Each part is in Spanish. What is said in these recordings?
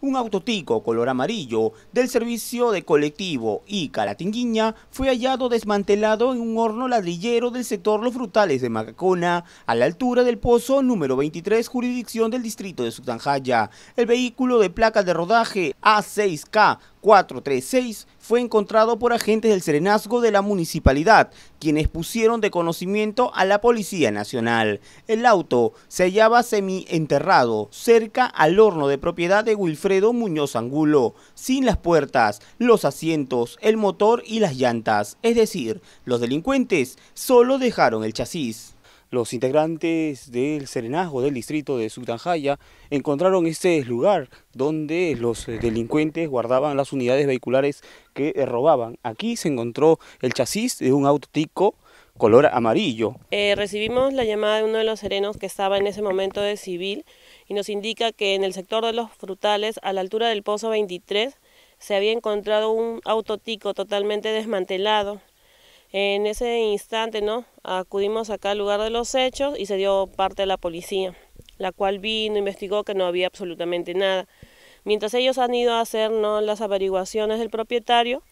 Un autotico color amarillo del servicio de colectivo y caratinguilla fue hallado desmantelado en un horno ladrillero del sector Los Frutales de Macacona, a la altura del pozo número 23, jurisdicción del distrito de Sutanjaya. El vehículo de placa de rodaje A6K 436 fue encontrado por agentes del Serenazgo de la municipalidad, quienes pusieron de conocimiento a la Policía Nacional. El auto se hallaba semienterrado, cerca al horno de propiedad de Wilfredo Muñoz Angulo, sin las puertas, los asientos, el motor y las llantas. Es decir, los delincuentes solo dejaron el chasis. Los integrantes del serenazgo del distrito de Sutanjaya encontraron este lugar donde los eh, delincuentes guardaban las unidades vehiculares que eh, robaban. Aquí se encontró el chasis de un auto color amarillo. Eh, recibimos la llamada de uno de los serenos que estaba en ese momento de civil y nos indica que en el sector de los frutales, a la altura del pozo 23, se había encontrado un autotico totalmente desmantelado en ese instante, ¿no? Acudimos acá al lugar de los hechos y se dio parte de la policía, la cual vino, investigó que no había absolutamente nada. Mientras ellos han ido a hacer ¿no? las averiguaciones del propietario,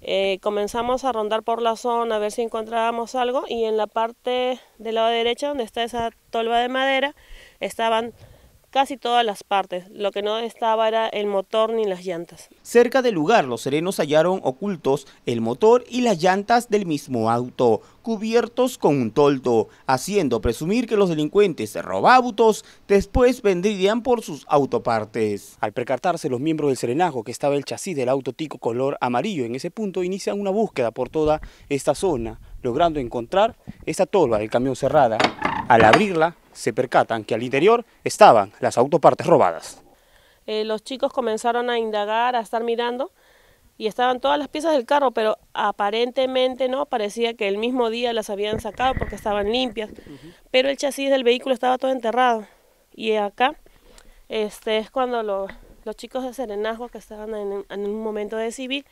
eh, comenzamos a rondar por la zona a ver si encontrábamos algo y en la parte del lado derecho donde está esa tolva de madera estaban casi todas las partes. Lo que no estaba era el motor ni las llantas. Cerca del lugar, los serenos hallaron ocultos el motor y las llantas del mismo auto, cubiertos con un toldo, haciendo presumir que los delincuentes robautos después vendrían por sus autopartes. Al precartarse los miembros del serenajo que estaba el chasis del auto tico color amarillo, en ese punto inician una búsqueda por toda esta zona, logrando encontrar esta tolva del camión cerrada. Al abrirla, se percatan que al interior estaban las autopartes robadas. Eh, los chicos comenzaron a indagar, a estar mirando y estaban todas las piezas del carro, pero aparentemente no, parecía que el mismo día las habían sacado porque estaban limpias, pero el chasis del vehículo estaba todo enterrado. Y acá este, es cuando los chicos de Serenazgo que estaban en un momento de civil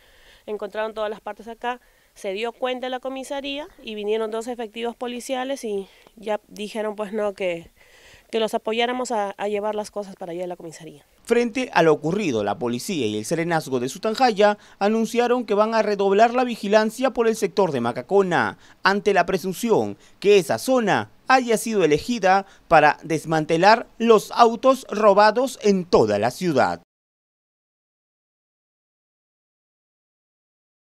encontraron todas las partes acá, se dio cuenta la comisaría y vinieron dos efectivos policiales y ya dijeron pues no que, que los apoyáramos a, a, llevar las cosas para allá de la comisaría. Frente a lo ocurrido, la policía y el serenazgo de Sutanjaya anunciaron que van a redoblar la vigilancia por el sector de Macacona ante la presunción que esa zona haya sido elegida para desmantelar los autos robados en toda la ciudad.